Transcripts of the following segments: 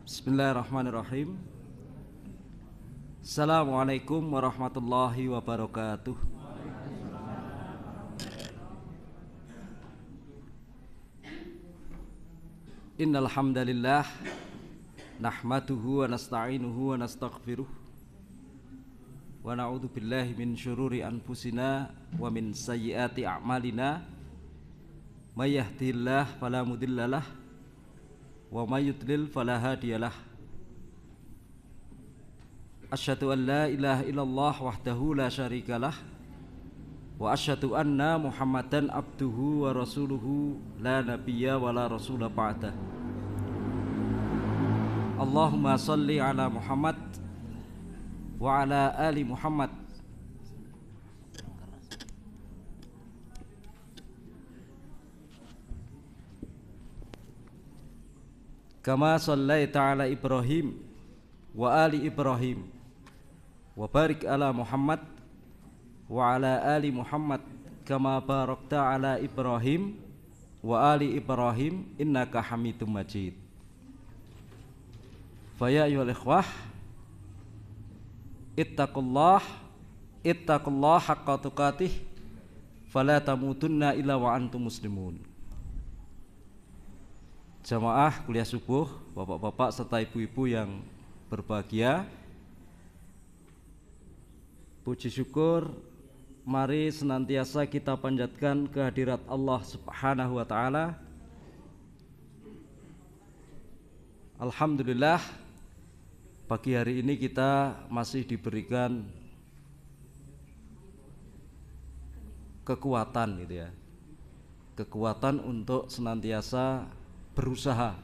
Bismillahirrahmanirrahim Assalamualaikum warahmatullahi wabarakatuh Innal Nahmatuhu wa nasta'inuhu wa nasta'gfiruh wa na'udhu billahi min syururi anfusina wa min sayyiati a'malina may yahdihillahu fala وما يضلل فلا هادي له أشهد أن لا إله إلا الله وحده لا شريك له وأشهد أن محمدا عبده ورسوله لا نبي ولا رسول بعده اللهم صل على محمد وعلى آل محمد kama sallaita ala Ibrahim wa ali Ibrahim wa barik ala Muhammad wa ala ali Muhammad kama barakta ala Ibrahim wa ali Ibrahim innaka Hamidum Majid. Faya ayyuhal ikhwah ittaqullah ittaqullah haqqa tuqatih fala tamutunna illa wa antum muslimun jamaah kuliah subuh, bapak-bapak serta ibu-ibu yang berbahagia. Puji syukur, mari senantiasa kita panjatkan kehadirat Allah Subhanahu wa taala. Alhamdulillah pagi hari ini kita masih diberikan kekuatan gitu ya. Kekuatan untuk senantiasa berusaha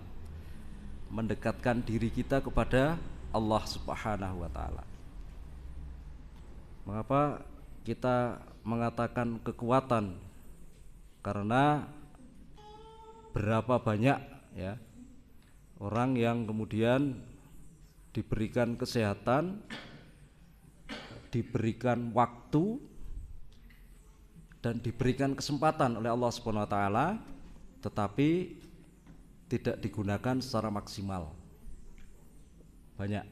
mendekatkan diri kita kepada Allah Subhanahu wa taala. Mengapa kita mengatakan kekuatan? Karena berapa banyak ya orang yang kemudian diberikan kesehatan, diberikan waktu dan diberikan kesempatan oleh Allah Subhanahu wa taala tetapi tidak digunakan secara maksimal. Banyak.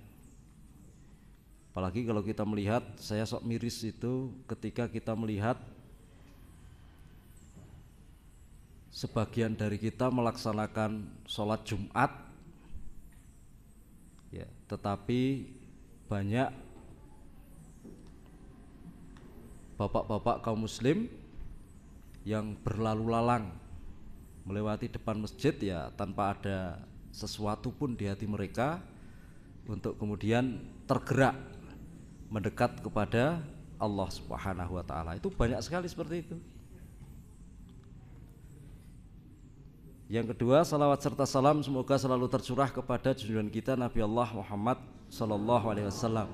Apalagi kalau kita melihat saya sok miris itu ketika kita melihat sebagian dari kita melaksanakan sholat Jumat ya, tetapi banyak bapak-bapak kaum muslim yang berlalu lalang melewati depan masjid ya tanpa ada sesuatu pun di hati mereka untuk kemudian tergerak mendekat kepada Allah Subhanahu wa taala. Itu banyak sekali seperti itu. Yang kedua, salawat serta salam semoga selalu tercurah kepada junjungan kita Nabi Allah Muhammad sallallahu alaihi wasallam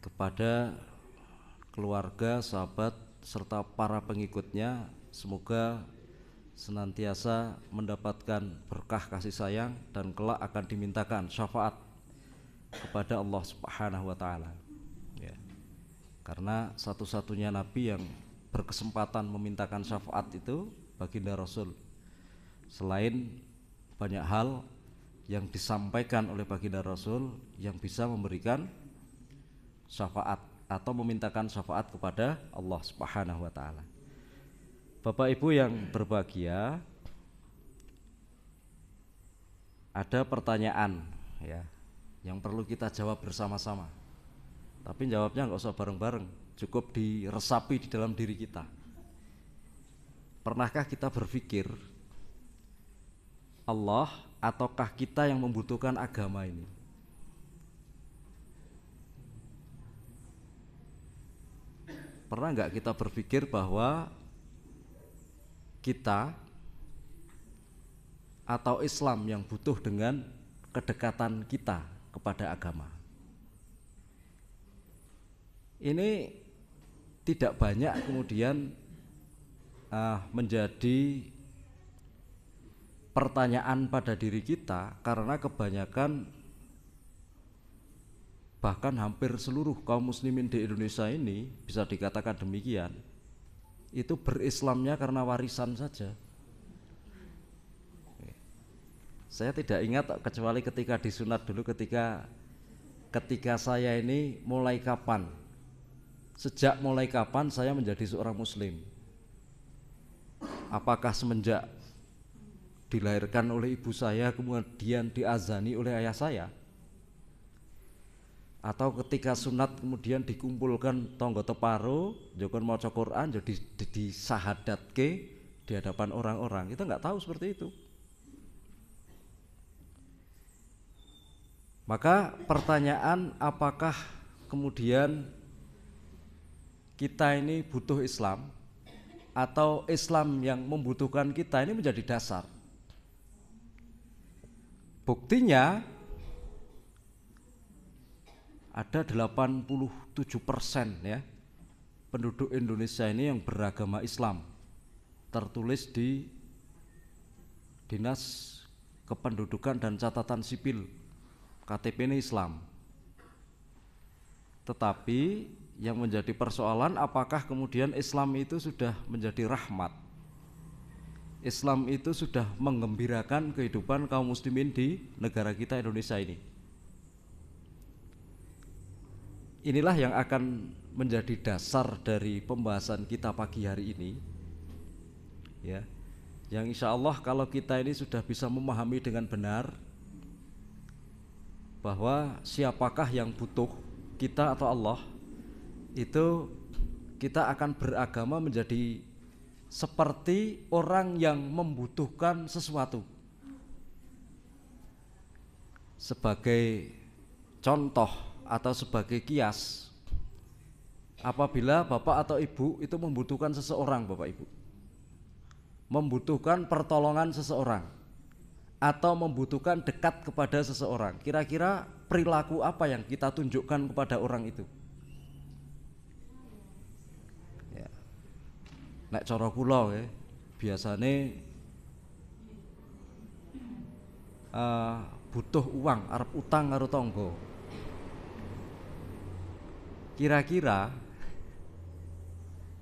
kepada keluarga, sahabat serta para pengikutnya. Semoga senantiasa mendapatkan berkah kasih sayang dan kelak akan dimintakan syafaat kepada Allah Subhanahu wa taala. Ya. Karena satu-satunya nabi yang berkesempatan memintakan syafaat itu baginda Rasul. Selain banyak hal yang disampaikan oleh baginda Rasul yang bisa memberikan syafaat atau memintakan syafaat kepada Allah Subhanahu wa taala. Bapak Ibu yang berbahagia, ada pertanyaan ya yang perlu kita jawab bersama-sama. Tapi jawabnya nggak usah bareng-bareng, cukup diresapi di dalam diri kita. Pernahkah kita berpikir Allah ataukah kita yang membutuhkan agama ini? Pernah nggak kita berpikir bahwa kita atau Islam yang butuh dengan kedekatan kita kepada agama. Ini tidak banyak kemudian uh, menjadi pertanyaan pada diri kita karena kebanyakan bahkan hampir seluruh kaum muslimin di Indonesia ini bisa dikatakan demikian itu berislamnya karena warisan saja. Saya tidak ingat kecuali ketika disunat dulu ketika ketika saya ini mulai kapan sejak mulai kapan saya menjadi seorang muslim apakah semenjak dilahirkan oleh ibu saya kemudian diazani oleh ayah saya atau ketika sunat kemudian dikumpulkan tonggo teparo jokon ya mau Quran jadi ya sahadat ke di hadapan orang-orang kita nggak tahu seperti itu maka pertanyaan apakah kemudian kita ini butuh Islam atau Islam yang membutuhkan kita ini menjadi dasar buktinya ada 87 persen ya penduduk Indonesia ini yang beragama Islam tertulis di Dinas Kependudukan dan Catatan Sipil KTP ini Islam tetapi yang menjadi persoalan apakah kemudian Islam itu sudah menjadi rahmat Islam itu sudah mengembirakan kehidupan kaum muslimin di negara kita Indonesia ini inilah yang akan menjadi dasar dari pembahasan kita pagi hari ini ya yang insya Allah kalau kita ini sudah bisa memahami dengan benar bahwa siapakah yang butuh kita atau Allah itu kita akan beragama menjadi seperti orang yang membutuhkan sesuatu sebagai contoh atau sebagai kias apabila bapak atau ibu itu membutuhkan seseorang bapak ibu membutuhkan pertolongan seseorang atau membutuhkan dekat kepada seseorang kira-kira perilaku apa yang kita tunjukkan kepada orang itu ya. nek cara ya, biasanya uh, eh, butuh uang arep utang karo tonggo Kira-kira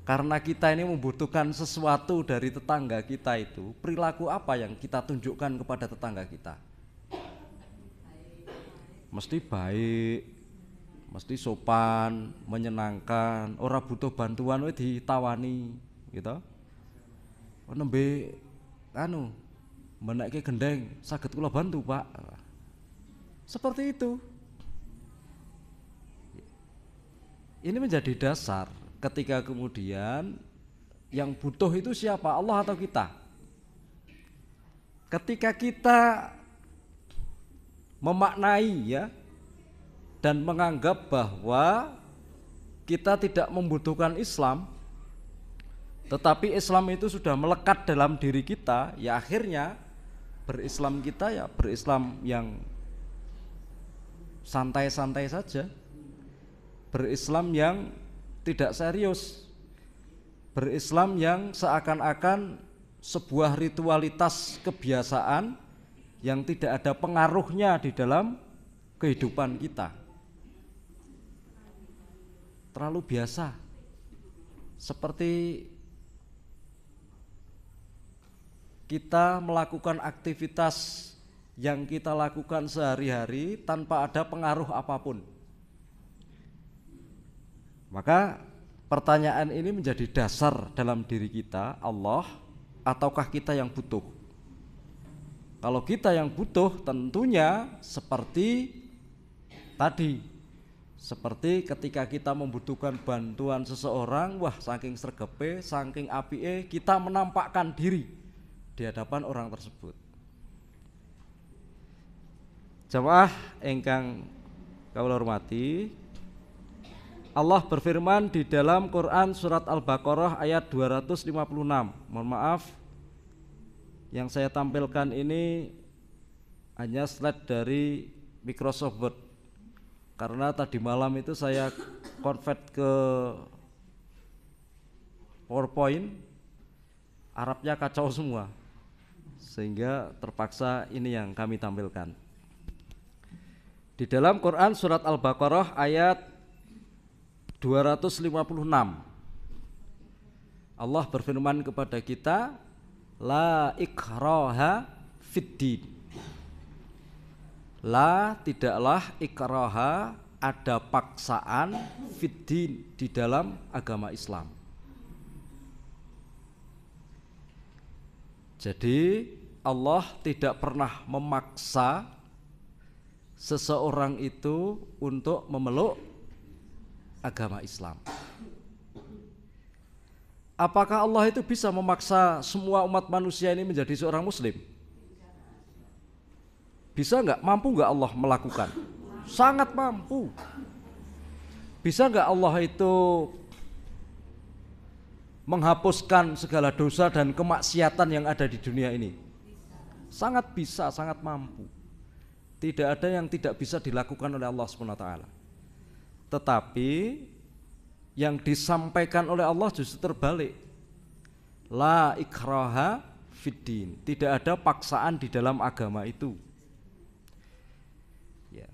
karena kita ini membutuhkan sesuatu dari tetangga kita itu, perilaku apa yang kita tunjukkan kepada tetangga kita? Mesti baik, mesti sopan, menyenangkan, ora butuh bantuan we ditawani, gitu. Oh, nembe anu menaiki gendeng, sakit kula bantu, Pak. Seperti itu. ini menjadi dasar ketika kemudian yang butuh itu siapa Allah atau kita ketika kita memaknai ya dan menganggap bahwa kita tidak membutuhkan Islam tetapi Islam itu sudah melekat dalam diri kita ya akhirnya berislam kita ya berislam yang santai-santai saja berislam yang tidak serius berislam yang seakan-akan sebuah ritualitas kebiasaan yang tidak ada pengaruhnya di dalam kehidupan kita terlalu biasa seperti kita melakukan aktivitas yang kita lakukan sehari-hari tanpa ada pengaruh apapun maka pertanyaan ini menjadi dasar dalam diri kita, Allah ataukah kita yang butuh? Kalau kita yang butuh tentunya seperti tadi seperti ketika kita membutuhkan bantuan seseorang, wah saking sergepe, saking api kita menampakkan diri di hadapan orang tersebut. Jamaah engkang kau hormati, Allah berfirman di dalam Quran surat Al-Baqarah ayat 256. Mohon maaf yang saya tampilkan ini hanya slide dari Microsoft Word. Karena tadi malam itu saya convert ke PowerPoint Arabnya kacau semua. Sehingga terpaksa ini yang kami tampilkan. Di dalam Quran surat Al-Baqarah ayat 256 Allah berfirman kepada kita la ikraha fiddin la tidaklah ikraha ada paksaan fiddin di dalam agama Islam jadi Allah tidak pernah memaksa seseorang itu untuk memeluk agama Islam. Apakah Allah itu bisa memaksa semua umat manusia ini menjadi seorang muslim? Bisa enggak? Mampu enggak Allah melakukan? Sangat mampu. Bisa enggak Allah itu menghapuskan segala dosa dan kemaksiatan yang ada di dunia ini? Sangat bisa, sangat mampu. Tidak ada yang tidak bisa dilakukan oleh Allah Swt. Tetapi yang disampaikan oleh Allah justru terbalik. La ikraha fiddin. Tidak ada paksaan di dalam agama itu. Ya.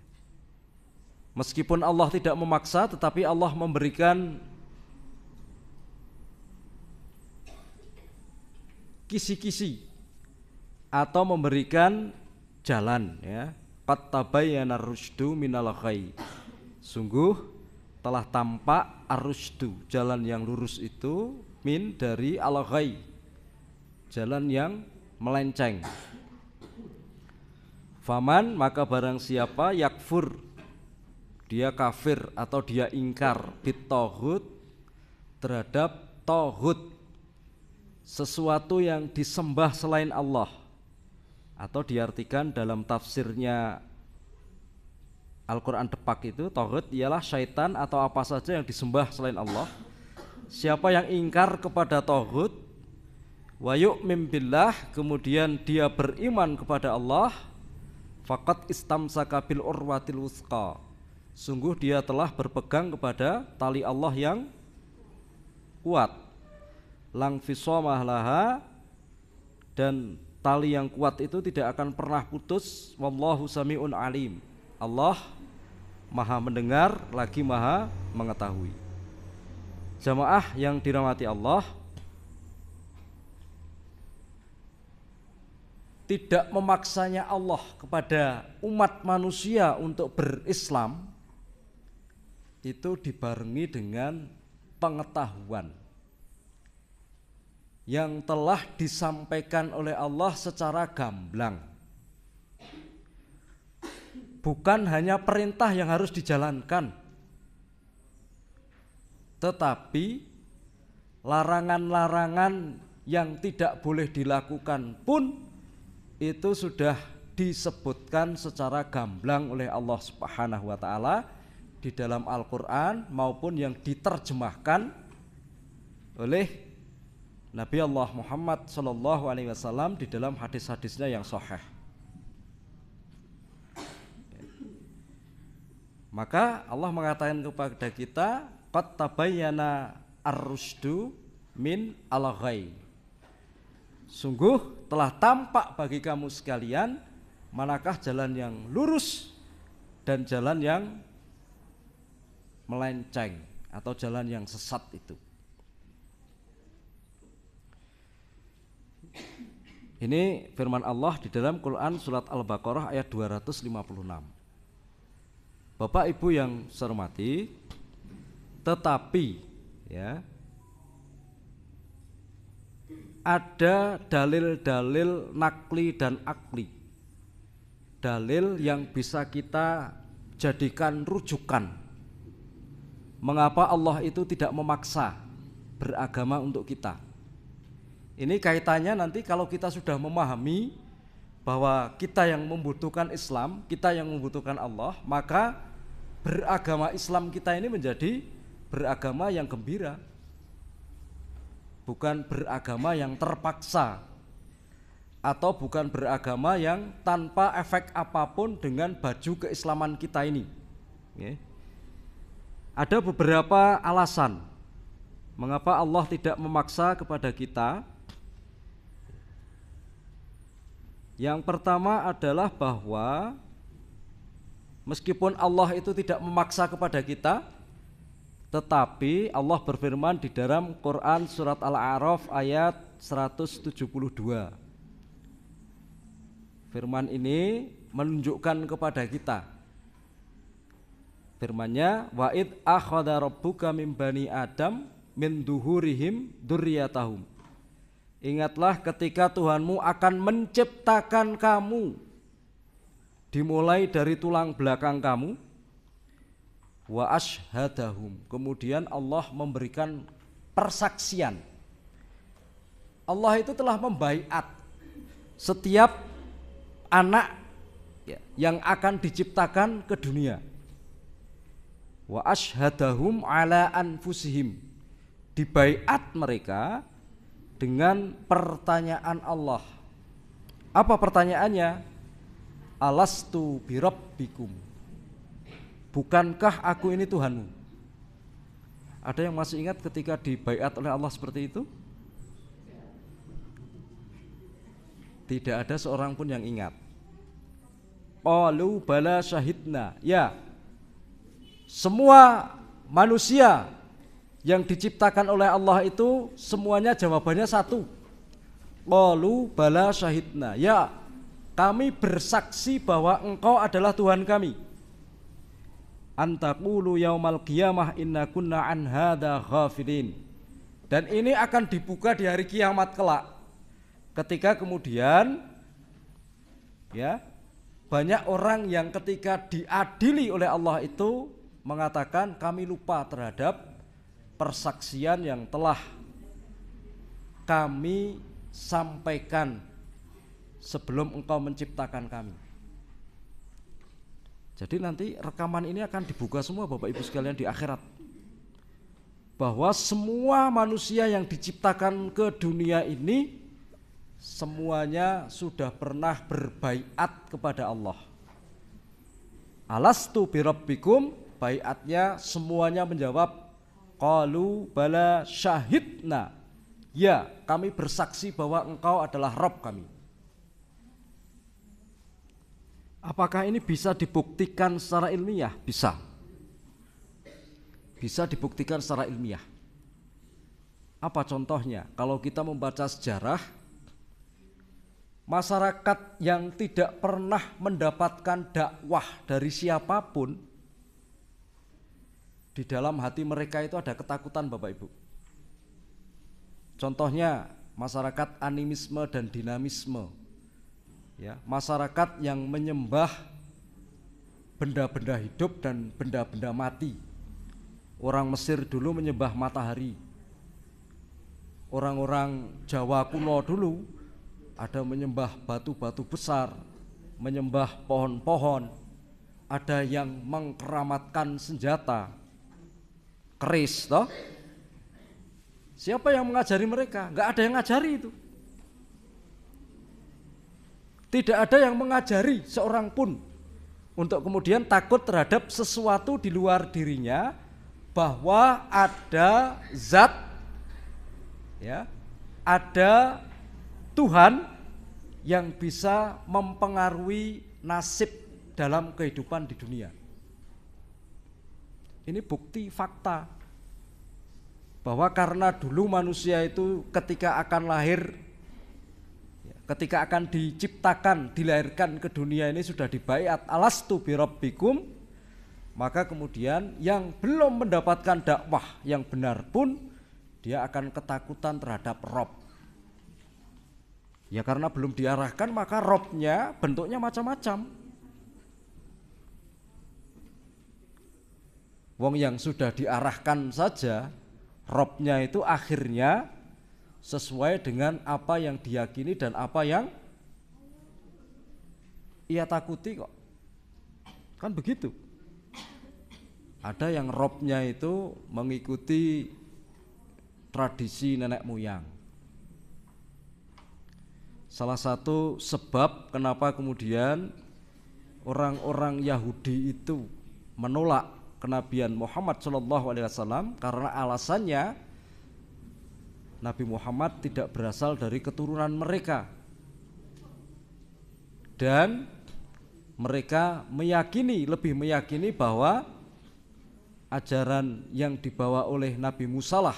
Meskipun Allah tidak memaksa, tetapi Allah memberikan kisi-kisi atau memberikan jalan ya. Qad tabayyana rusydu minal ghaib. Sungguh telah tampak arustu jalan yang lurus itu min dari al jalan yang melenceng. Faman maka barang siapa yakfur dia kafir atau dia ingkar bitohut terhadap tohut sesuatu yang disembah selain Allah atau diartikan dalam tafsirnya Al-Quran depak itu Tauhid ialah syaitan atau apa saja yang disembah selain Allah Siapa yang ingkar kepada Tauhid Wayuk mimbillah Kemudian dia beriman kepada Allah Fakat istamsaka bil urwatil wuska Sungguh dia telah berpegang kepada tali Allah yang kuat Lang laha Dan tali yang kuat itu tidak akan pernah putus Wallahu sami'un alim Allah maha mendengar lagi maha mengetahui jamaah yang dirahmati Allah tidak memaksanya Allah kepada umat manusia untuk berislam itu dibarengi dengan pengetahuan yang telah disampaikan oleh Allah secara gamblang bukan hanya perintah yang harus dijalankan, tetapi larangan-larangan yang tidak boleh dilakukan pun itu sudah disebutkan secara gamblang oleh Allah Subhanahu wa taala di dalam Al-Qur'an maupun yang diterjemahkan oleh Nabi Allah Muhammad sallallahu alaihi wasallam di dalam hadis-hadisnya yang sahih. Maka Allah mengatakan kepada kita qad tabayyana ar min al -ghay. Sungguh telah tampak bagi kamu sekalian manakah jalan yang lurus dan jalan yang melenceng atau jalan yang sesat itu. Ini firman Allah di dalam Quran surat Al-Baqarah ayat 256. Bapak Ibu yang saya hormati, tetapi ya ada dalil-dalil nakli dan akli. Dalil yang bisa kita jadikan rujukan. Mengapa Allah itu tidak memaksa beragama untuk kita? Ini kaitannya nanti kalau kita sudah memahami bahwa kita yang membutuhkan Islam, kita yang membutuhkan Allah, maka beragama Islam kita ini menjadi beragama yang gembira. Bukan beragama yang terpaksa atau bukan beragama yang tanpa efek apapun dengan baju keislaman kita ini. Ada beberapa alasan mengapa Allah tidak memaksa kepada kita Yang pertama adalah bahwa meskipun Allah itu tidak memaksa kepada kita, tetapi Allah berfirman di dalam Quran surat Al-A'raf ayat 172. Firman ini menunjukkan kepada kita firmannya wa'id akhadha rabbuka min bani adam min duhurihim durriyatahum Ingatlah ketika Tuhanmu akan menciptakan kamu dimulai dari tulang belakang kamu wa ashadahum. Kemudian Allah memberikan persaksian. Allah itu telah membaiat setiap anak yang akan diciptakan ke dunia wa ashadahum ala anfusihim dibaiat mereka dengan pertanyaan Allah. Apa pertanyaannya? Alastu birabbikum. Bukankah aku ini Tuhanmu? Ada yang masih ingat ketika dibaiat oleh Allah seperti itu? Tidak ada seorang pun yang ingat. Qalu bala syahidna. Ya. Semua manusia yang diciptakan oleh Allah itu semuanya jawabannya satu. Qalu bala syahidna. Ya, kami bersaksi bahwa engkau adalah Tuhan kami. Antakulu yaumal qiyamah inna kunna an hadha ghafirin. Dan ini akan dibuka di hari kiamat kelak. Ketika kemudian ya, banyak orang yang ketika diadili oleh Allah itu mengatakan kami lupa terhadap persaksian yang telah kami sampaikan sebelum engkau menciptakan kami. Jadi nanti rekaman ini akan dibuka semua Bapak Ibu sekalian di akhirat. Bahwa semua manusia yang diciptakan ke dunia ini semuanya sudah pernah berbaiat kepada Allah. Alastu birabbikum baiatnya semuanya menjawab Qalu bala syahidna. Ya, kami bersaksi bahwa engkau adalah Rob kami. Apakah ini bisa dibuktikan secara ilmiah? Bisa. Bisa dibuktikan secara ilmiah. Apa contohnya? Kalau kita membaca sejarah, masyarakat yang tidak pernah mendapatkan dakwah dari siapapun di dalam hati mereka itu ada ketakutan Bapak Ibu. Contohnya masyarakat animisme dan dinamisme. Ya, masyarakat yang menyembah benda-benda hidup dan benda-benda mati. Orang Mesir dulu menyembah matahari. Orang-orang Jawa kuno dulu ada menyembah batu-batu besar, menyembah pohon-pohon, ada yang mengkeramatkan senjata, keris toh siapa yang mengajari mereka nggak ada yang ngajari itu tidak ada yang mengajari seorang pun untuk kemudian takut terhadap sesuatu di luar dirinya bahwa ada zat ya ada Tuhan yang bisa mempengaruhi nasib dalam kehidupan di dunia. Ini bukti fakta bahwa karena dulu manusia itu ketika akan lahir ketika akan diciptakan, dilahirkan ke dunia ini sudah dibaiat alastu birabbikum maka kemudian yang belum mendapatkan dakwah yang benar pun dia akan ketakutan terhadap rob ya karena belum diarahkan maka robnya bentuknya macam-macam Wong yang sudah diarahkan saja robnya itu akhirnya sesuai dengan apa yang diyakini dan apa yang ia takuti kok. Kan begitu. Ada yang robnya itu mengikuti tradisi nenek moyang. Salah satu sebab kenapa kemudian orang-orang Yahudi itu menolak kenabian Muhammad Shallallahu Alaihi Wasallam karena alasannya Nabi Muhammad tidak berasal dari keturunan mereka dan mereka meyakini lebih meyakini bahwa ajaran yang dibawa oleh Nabi Musa lah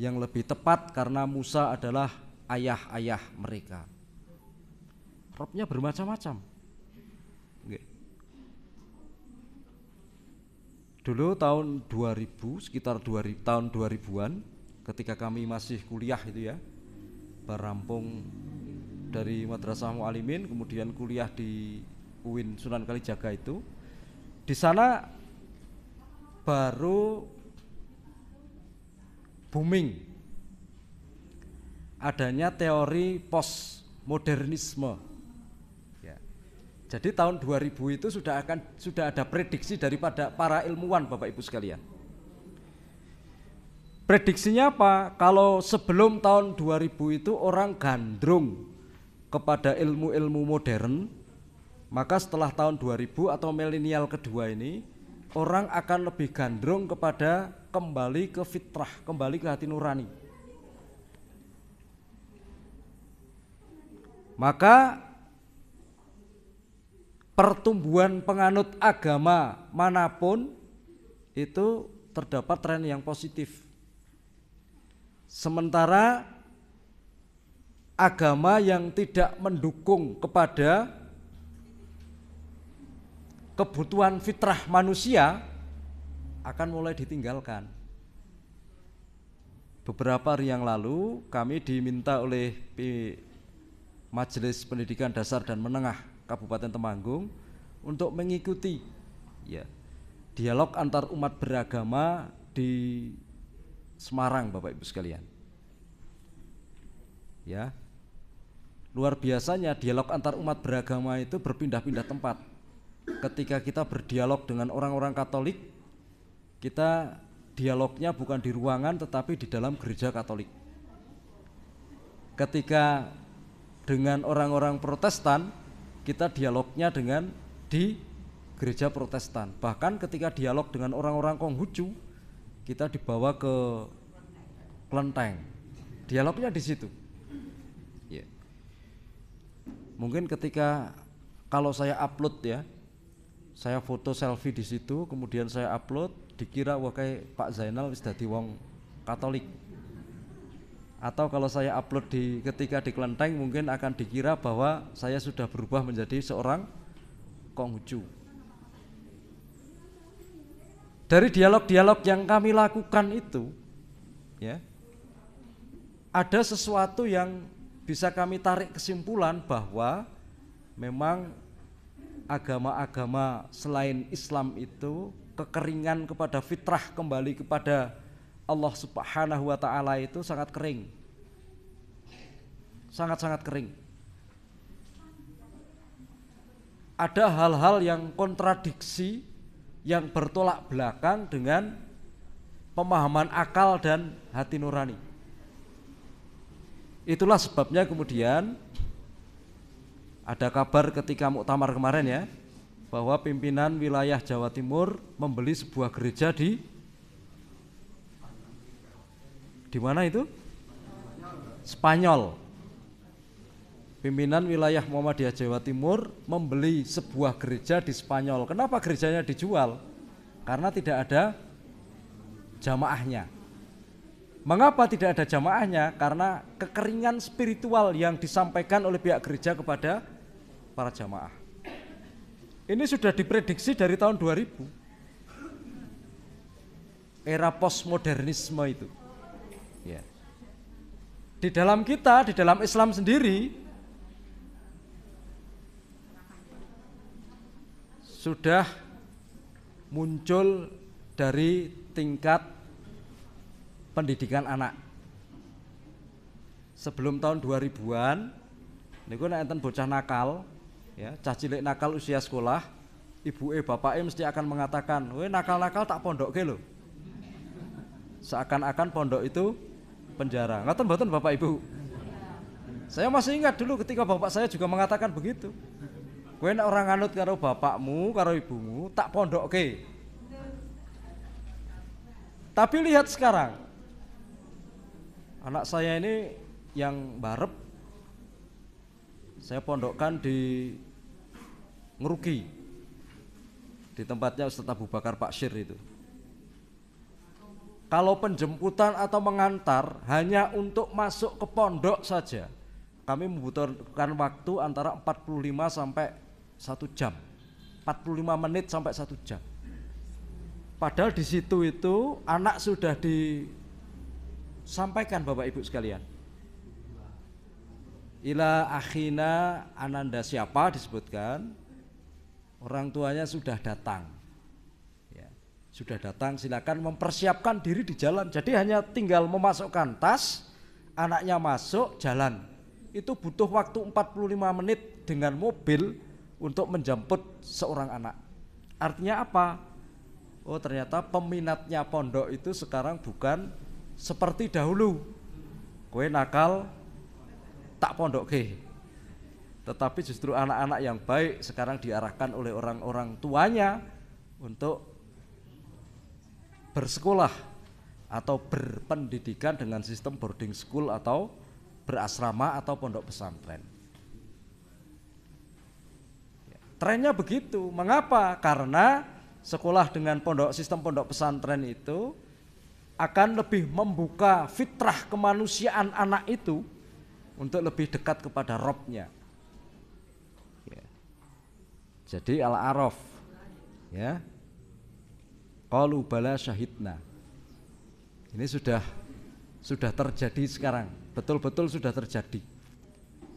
yang lebih tepat karena Musa adalah ayah-ayah mereka. Robnya bermacam-macam Dulu tahun 2000, sekitar 2000, tahun 2000-an ketika kami masih kuliah itu ya. Berampung dari Madrasah Mualimin kemudian kuliah di UIN Sunan Kalijaga itu di sana baru booming adanya teori postmodernisme jadi tahun 2000 itu sudah akan sudah ada prediksi daripada para ilmuwan Bapak Ibu sekalian. Prediksinya apa? Kalau sebelum tahun 2000 itu orang gandrung kepada ilmu-ilmu modern, maka setelah tahun 2000 atau milenial kedua ini, orang akan lebih gandrung kepada kembali ke fitrah, kembali ke hati nurani. Maka pertumbuhan penganut agama manapun itu terdapat tren yang positif. Sementara agama yang tidak mendukung kepada kebutuhan fitrah manusia akan mulai ditinggalkan. Beberapa hari yang lalu kami diminta oleh Majelis Pendidikan Dasar dan Menengah Kabupaten Temanggung untuk mengikuti ya dialog antar umat beragama di Semarang Bapak Ibu sekalian. Ya. Luar biasanya dialog antar umat beragama itu berpindah-pindah tempat. Ketika kita berdialog dengan orang-orang Katolik, kita dialognya bukan di ruangan tetapi di dalam gereja Katolik. Ketika dengan orang-orang Protestan, kita dialognya dengan di gereja Protestan. Bahkan ketika dialog dengan orang-orang Konghucu, kita dibawa ke Klenteng. Dialognya di situ. Yeah. Mungkin ketika kalau saya upload ya, saya foto selfie di situ, kemudian saya upload, dikira wakai Pak Zainal sudah dadi wong Katolik atau kalau saya upload di ketika di kelenteng mungkin akan dikira bahwa saya sudah berubah menjadi seorang Konghucu. Dari dialog-dialog yang kami lakukan itu, ya, ada sesuatu yang bisa kami tarik kesimpulan bahwa memang agama-agama selain Islam itu kekeringan kepada fitrah kembali kepada Allah Subhanahu wa taala itu sangat kering. Sangat-sangat kering. Ada hal-hal yang kontradiksi yang bertolak belakang dengan pemahaman akal dan hati nurani. Itulah sebabnya kemudian ada kabar ketika muktamar kemarin ya bahwa pimpinan wilayah Jawa Timur membeli sebuah gereja di di mana itu? Spanyol. Pimpinan wilayah Muhammadiyah Jawa Timur membeli sebuah gereja di Spanyol. Kenapa gerejanya dijual? Karena tidak ada jamaahnya. Mengapa tidak ada jamaahnya? Karena kekeringan spiritual yang disampaikan oleh pihak gereja kepada para jamaah. Ini sudah diprediksi dari tahun 2000. Era postmodernisme itu. Di dalam kita, di dalam Islam sendiri sudah muncul dari tingkat pendidikan anak. Sebelum tahun 2000-an, niku nek enten bocah nakal, ya, cah cilik nakal usia sekolah, ibu e bapak e mesti akan mengatakan, "Woi, nakal-nakal tak pondok ke lo Seakan-akan pondok itu penjara. Ngaten mboten Bapak Ibu? Saya masih ingat dulu ketika bapak saya juga mengatakan begitu. kuen orang anut karo bapakmu, karo ibumu, tak pondok ke. Tapi lihat sekarang, anak saya ini yang barep, saya pondokkan di Ngeruki, di tempatnya Ustadz Abu Bakar Pak Syir itu kalau penjemputan atau mengantar hanya untuk masuk ke pondok saja kami membutuhkan waktu antara 45 sampai 1 jam 45 menit sampai 1 jam padahal di situ itu anak sudah disampaikan Bapak Ibu sekalian ila akhina ananda siapa disebutkan orang tuanya sudah datang sudah datang silakan mempersiapkan diri di jalan jadi hanya tinggal memasukkan tas anaknya masuk jalan itu butuh waktu 45 menit dengan mobil untuk menjemput seorang anak artinya apa oh ternyata peminatnya pondok itu sekarang bukan seperti dahulu kue nakal tak pondok ke tetapi justru anak-anak yang baik sekarang diarahkan oleh orang-orang tuanya untuk bersekolah atau berpendidikan dengan sistem boarding school atau berasrama atau pondok pesantren. Trennya begitu. Mengapa? Karena sekolah dengan pondok sistem pondok pesantren itu akan lebih membuka fitrah kemanusiaan anak itu untuk lebih dekat kepada Robnya. Ya. Jadi al-araf, ya Qalu bala syahidna. Ini sudah sudah terjadi sekarang. Betul-betul sudah terjadi.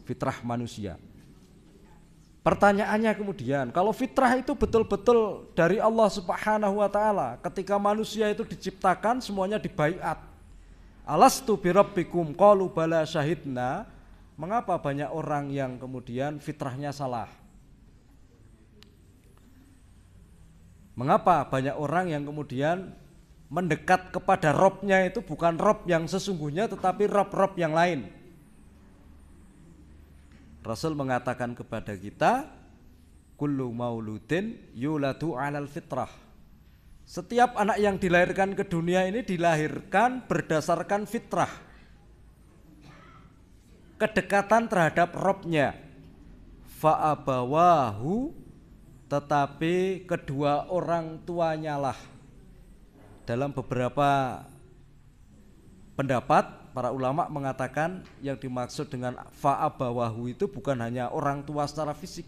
Fitrah manusia. Pertanyaannya kemudian, kalau fitrah itu betul-betul dari Allah Subhanahu wa taala, ketika manusia itu diciptakan semuanya dibaiat. Alastu birabbikum qalu bala syahidna. Mengapa banyak orang yang kemudian fitrahnya salah? Mengapa banyak orang yang kemudian mendekat kepada robnya itu bukan rob yang sesungguhnya tetapi rob-rob yang lain. Rasul mengatakan kepada kita, kullu mauludin yuladu alal fitrah. Setiap anak yang dilahirkan ke dunia ini dilahirkan berdasarkan fitrah. Kedekatan terhadap robnya. Fa'abawahu tetapi kedua orang tuanya lah dalam beberapa pendapat para ulama mengatakan yang dimaksud dengan fa'abawahu itu bukan hanya orang tua secara fisik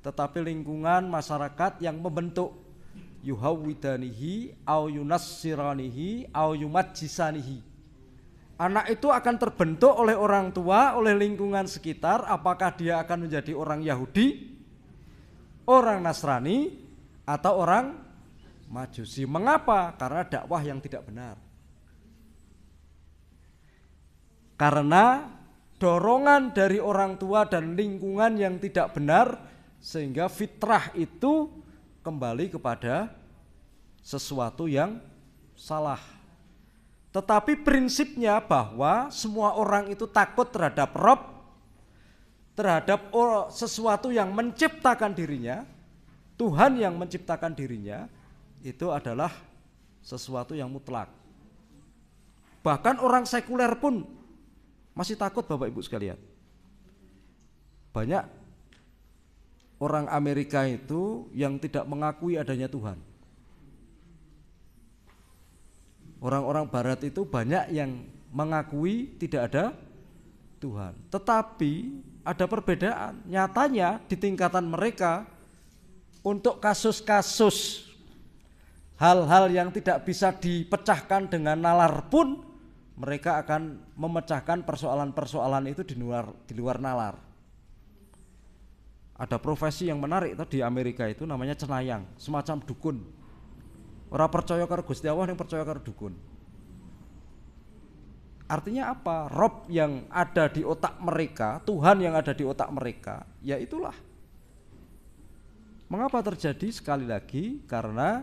tetapi lingkungan masyarakat yang membentuk yuhawidanihi au yunassiranihi au yumajisanihi anak itu akan terbentuk oleh orang tua oleh lingkungan sekitar apakah dia akan menjadi orang Yahudi orang Nasrani atau orang Majusi. Mengapa? Karena dakwah yang tidak benar. Karena dorongan dari orang tua dan lingkungan yang tidak benar sehingga fitrah itu kembali kepada sesuatu yang salah. Tetapi prinsipnya bahwa semua orang itu takut terhadap Rob terhadap sesuatu yang menciptakan dirinya, Tuhan yang menciptakan dirinya, itu adalah sesuatu yang mutlak. Bahkan orang sekuler pun masih takut Bapak Ibu sekalian. Banyak orang Amerika itu yang tidak mengakui adanya Tuhan. Orang-orang barat itu banyak yang mengakui tidak ada Tuhan. Tetapi ada perbedaan. Nyatanya di tingkatan mereka untuk kasus-kasus hal-hal yang tidak bisa dipecahkan dengan nalar pun mereka akan memecahkan persoalan-persoalan itu di luar di luar nalar. Ada profesi yang menarik tuh di Amerika itu namanya cenayang, semacam dukun. Orang percaya karo Gusti Allah yang percaya karo dukun. Artinya apa? Rob yang ada di otak mereka, Tuhan yang ada di otak mereka, ya itulah. Mengapa terjadi sekali lagi? Karena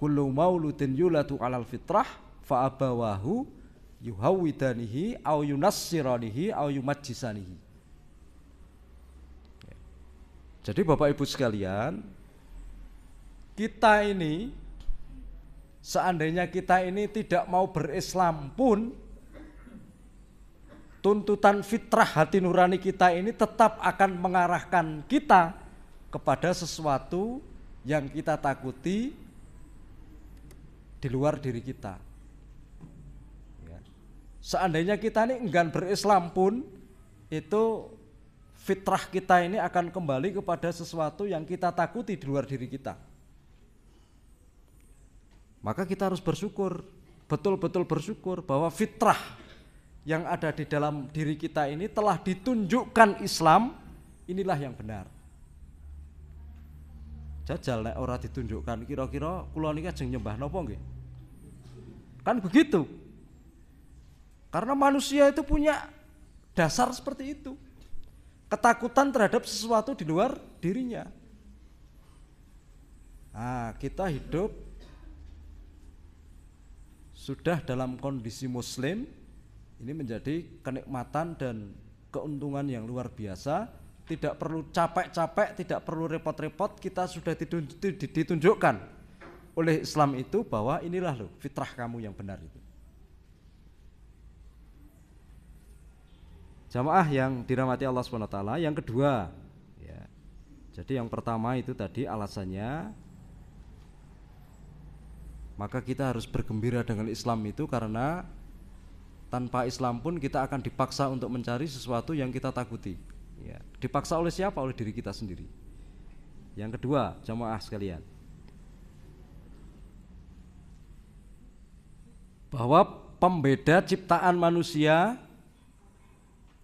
kullu mauludin yuladu alal fitrah fa'abawahu yuhawidanihi au yunassiranihi au Jadi Bapak Ibu sekalian, kita ini seandainya kita ini tidak mau berislam pun tuntutan fitrah hati nurani kita ini tetap akan mengarahkan kita kepada sesuatu yang kita takuti di luar diri kita. Ya. Seandainya kita ini enggan berislam pun itu fitrah kita ini akan kembali kepada sesuatu yang kita takuti di luar diri kita. Maka kita harus bersyukur, betul-betul bersyukur bahwa fitrah yang ada di dalam diri kita ini telah ditunjukkan Islam, inilah yang benar. Jajal nek ora ditunjukkan kira-kira kula niki ajeng nyembah napa nggih? Kan begitu. Karena manusia itu punya dasar seperti itu. Ketakutan terhadap sesuatu di luar dirinya. Nah, kita hidup sudah dalam kondisi muslim ini menjadi kenikmatan dan keuntungan yang luar biasa tidak perlu capek-capek tidak perlu repot-repot kita sudah ditunjukkan oleh Islam itu bahwa inilah loh fitrah kamu yang benar itu jamaah yang dirahmati Allah swt yang kedua ya, jadi yang pertama itu tadi alasannya maka kita harus bergembira dengan Islam itu karena tanpa Islam pun kita akan dipaksa untuk mencari sesuatu yang kita takuti. Ya. Dipaksa oleh siapa? Oleh diri kita sendiri. Yang kedua, jamaah sekalian. Bahwa pembeda ciptaan manusia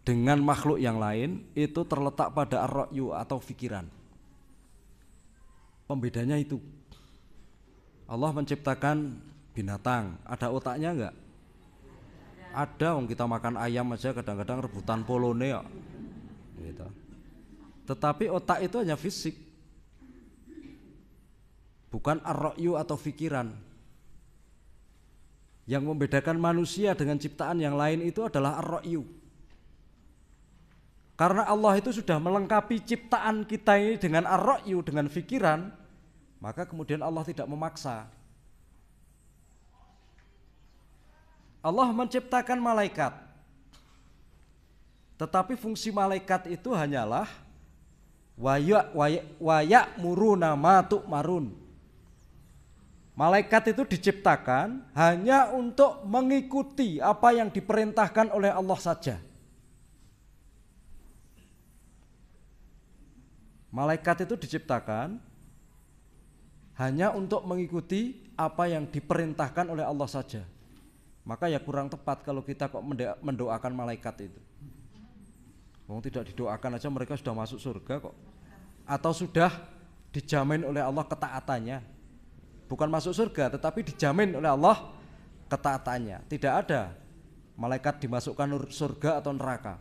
dengan makhluk yang lain itu terletak pada arroyu atau pikiran. Pembedanya itu Allah menciptakan binatang, ada otaknya enggak? Ada, om kita makan ayam aja kadang-kadang rebutan polone ya. Gitu. Tetapi otak itu hanya fisik. Bukan arroyu atau fikiran. Yang membedakan manusia dengan ciptaan yang lain itu adalah arroyu. Karena Allah itu sudah melengkapi ciptaan kita ini dengan arroyu, dengan fikiran. Maka kemudian Allah tidak memaksa. Allah menciptakan malaikat. Tetapi fungsi malaikat itu hanyalah wayak wayak wayak muruna matuk marun. Malaikat itu diciptakan hanya untuk mengikuti apa yang diperintahkan oleh Allah saja. Malaikat itu diciptakan hanya untuk mengikuti apa yang diperintahkan oleh Allah saja. Maka ya kurang tepat kalau kita kok mendoakan malaikat itu. Wong tidak didoakan aja mereka sudah masuk surga kok. Atau sudah dijamin oleh Allah ketaatannya. Bukan masuk surga tetapi dijamin oleh Allah ketaatannya. Tidak ada malaikat dimasukkan surga atau neraka.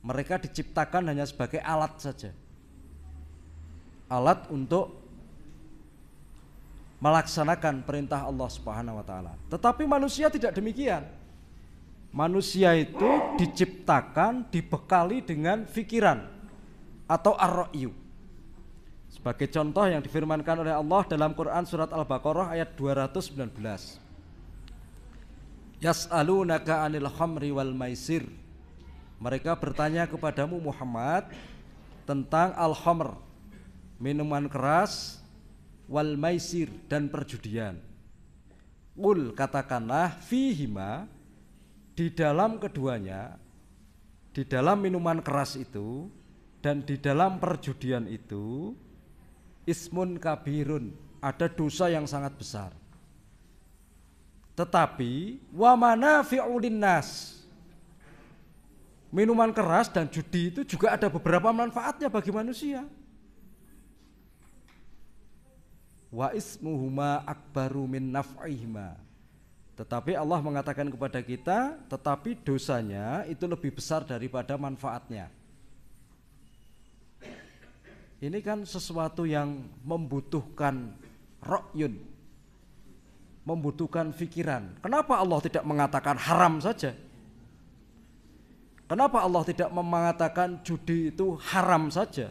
Mereka diciptakan hanya sebagai alat saja. Alat untuk melaksanakan perintah Allah Subhanahu wa taala. Tetapi manusia tidak demikian. Manusia itu diciptakan dibekali dengan pikiran atau ar Sebagai contoh yang difirmankan oleh Allah dalam Quran surat Al-Baqarah ayat 219. Yas'alunaka 'anil khamri wal maisir. Mereka bertanya kepadamu Muhammad tentang al-khamr, minuman keras wal maisir dan perjudian. ul katakanlah fihima di dalam keduanya di dalam minuman keras itu dan di dalam perjudian itu ismun kabirun ada dosa yang sangat besar tetapi wa manafi'ulin nas minuman keras dan judi itu juga ada beberapa manfaatnya bagi manusia wa ismuhuma akbaru min naf'ihima tetapi Allah mengatakan kepada kita tetapi dosanya itu lebih besar daripada manfaatnya ini kan sesuatu yang membutuhkan rokyun membutuhkan pikiran kenapa Allah tidak mengatakan haram saja Kenapa Allah tidak mengatakan judi itu haram saja?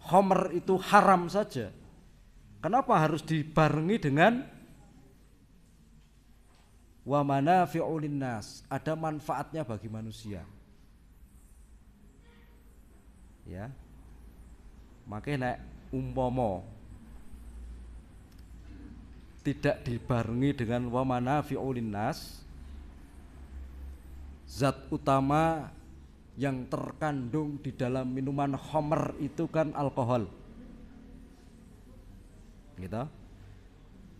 Homer itu haram saja. Kenapa harus dibarengi dengan wamana violinas? Ada manfaatnya bagi manusia. Ya. Makanya nek umpomo tidak dibarengi dengan wamana violinas. zat utama yang terkandung di dalam minuman homer itu kan alkohol gitu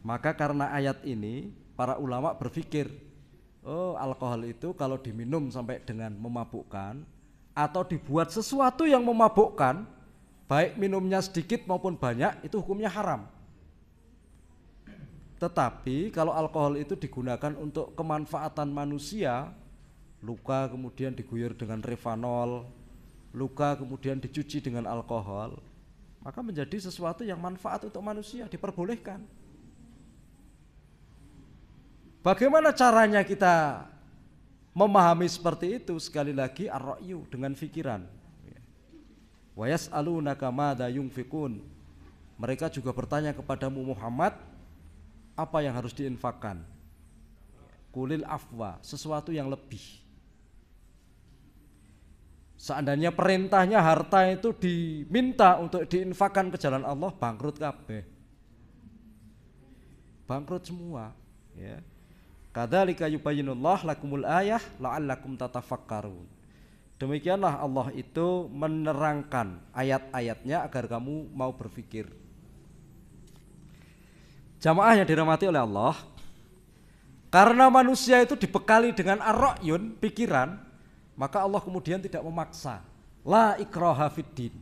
maka karena ayat ini para ulama berpikir oh alkohol itu kalau diminum sampai dengan memabukkan atau dibuat sesuatu yang memabukkan baik minumnya sedikit maupun banyak itu hukumnya haram tetapi kalau alkohol itu digunakan untuk kemanfaatan manusia luka kemudian diguyur dengan rifanol luka kemudian dicuci dengan alkohol maka menjadi sesuatu yang manfaat untuk manusia diperbolehkan. Bagaimana caranya kita memahami seperti itu sekali lagi arroyu dengan fikiran. Wayas Mereka juga bertanya kepadamu Muhammad, apa yang harus diinfakkan? Kulil afwa, sesuatu yang lebih. Seandainya perintahnya harta itu diminta untuk diinfakkan ke jalan Allah, bangkrut kabeh. Bangkrut semua, ya. Kadzalika yubayyinullah lakumul ayah la'allakum tatafakkarun. Demikianlah Allah itu menerangkan ayat-ayatnya agar kamu mau berpikir. Jamaah yang dirahmati oleh Allah, karena manusia itu dibekali dengan aroyun, pikiran, maka Allah kemudian tidak memaksa. La ikraha fiddin.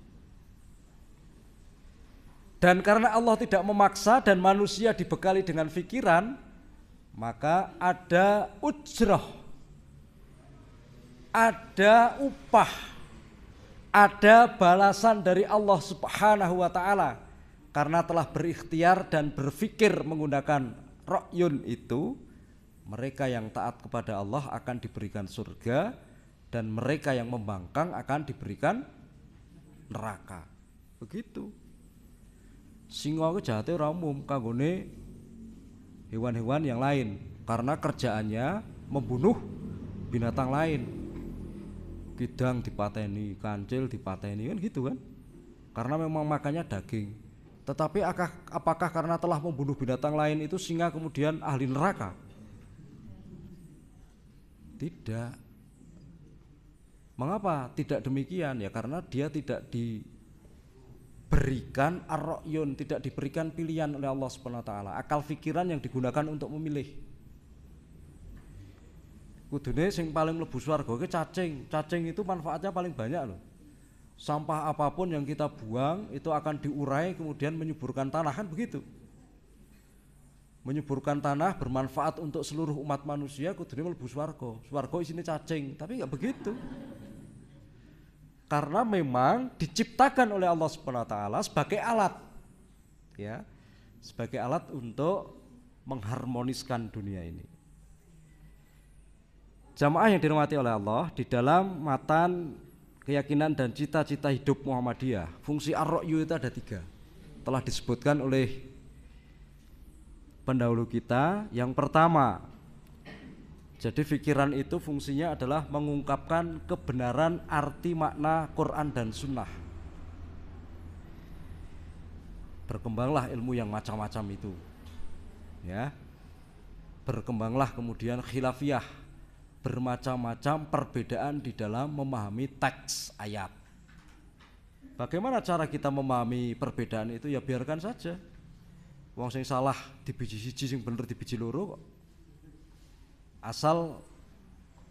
Dan karena Allah tidak memaksa dan manusia dibekali dengan pikiran, maka ada ujrah ada upah, ada balasan dari Allah Subhanahu wa Ta'ala karena telah berikhtiar dan berpikir menggunakan rokyun itu. Mereka yang taat kepada Allah akan diberikan surga, dan mereka yang membangkang akan diberikan neraka. Begitu. Singa itu jahatnya orang umum kagone hewan-hewan yang lain karena kerjaannya membunuh binatang lain. Kidang dipateni, kancil dipateni kan gitu kan. Karena memang makannya daging. Tetapi apakah karena telah membunuh binatang lain itu singa kemudian ahli neraka? Tidak. Mengapa tidak demikian? Ya karena dia tidak diberikan arroyun, tidak diberikan pilihan oleh Allah Subhanahu wa taala, akal fikiran yang digunakan untuk memilih. Kudune sing paling lebu swarga ke cacing. Cacing itu manfaatnya paling banyak loh. Sampah apapun yang kita buang itu akan diurai kemudian menyuburkan tanah kan begitu. Menyuburkan tanah bermanfaat untuk seluruh umat manusia kudune lebu swarga. Swarga isinya cacing, tapi nggak begitu. Karena memang diciptakan oleh Allah Subhanahu wa taala sebagai alat. Ya. Sebagai alat untuk mengharmoniskan dunia ini. Jamaah yang dirahmati oleh Allah di dalam matan keyakinan dan cita-cita hidup Muhammadiyah, fungsi ar itu ada tiga. Telah disebutkan oleh pendahulu kita. Yang pertama, jadi pikiran itu fungsinya adalah mengungkapkan kebenaran arti makna Quran dan Sunnah. Berkembanglah ilmu yang macam-macam itu. Ya. Berkembanglah kemudian khilafiyah, bermacam-macam perbedaan di dalam memahami teks ayat. Bagaimana cara kita memahami perbedaan itu ya biarkan saja. Wong sing salah biji siji sing bener biji loro kok asal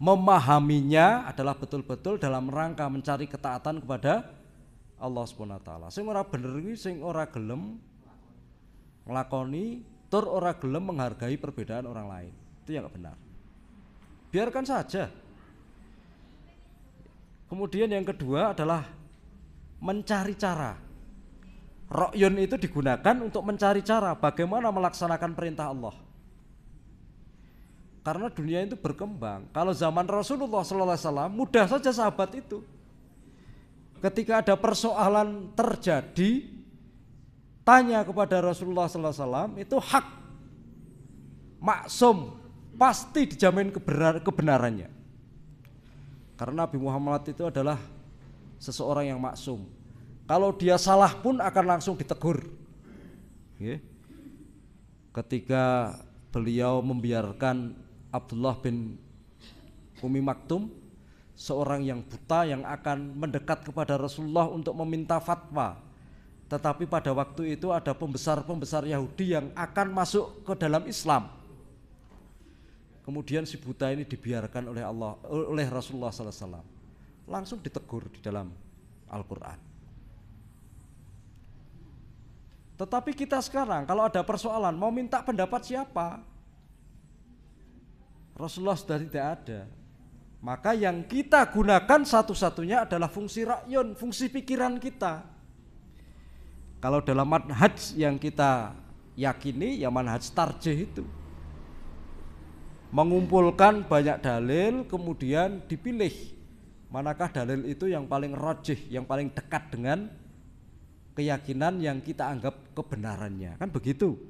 memahaminya adalah betul-betul dalam rangka mencari ketaatan kepada Allah Subhanahu wa taala. Sing ora bener iki sing ora gelem nglakoni tur ora gelem menghargai perbedaan orang lain. Itu yang benar. Biarkan saja. Kemudian yang kedua adalah mencari cara. Rokyun itu digunakan untuk mencari cara bagaimana melaksanakan perintah Allah. Karena dunia itu berkembang. Kalau zaman Rasulullah Sallallahu Alaihi Wasallam mudah saja sahabat itu. Ketika ada persoalan terjadi, tanya kepada Rasulullah Sallallahu Alaihi Wasallam itu hak maksum pasti dijamin kebenar, kebenarannya. Karena Nabi Muhammad itu adalah seseorang yang maksum. Kalau dia salah pun akan langsung ditegur. Ketika beliau membiarkan Abdullah bin Umi Maktum seorang yang buta yang akan mendekat kepada Rasulullah untuk meminta fatwa. Tetapi pada waktu itu ada pembesar-pembesar Yahudi yang akan masuk ke dalam Islam. Kemudian si buta ini dibiarkan oleh Allah oleh Rasulullah SAW. Langsung ditegur di dalam Al-Quran. Tetapi kita sekarang kalau ada persoalan mau minta pendapat siapa? Rasulullah sudah tidak ada. Maka yang kita gunakan satu-satunya adalah fungsi rakyun, fungsi pikiran kita. Kalau dalam manhaj yang kita yakini, ya manhaj tarjih itu. Mengumpulkan banyak dalil, kemudian dipilih manakah dalil itu yang paling rojih, yang paling dekat dengan keyakinan yang kita anggap kebenarannya. Kan begitu.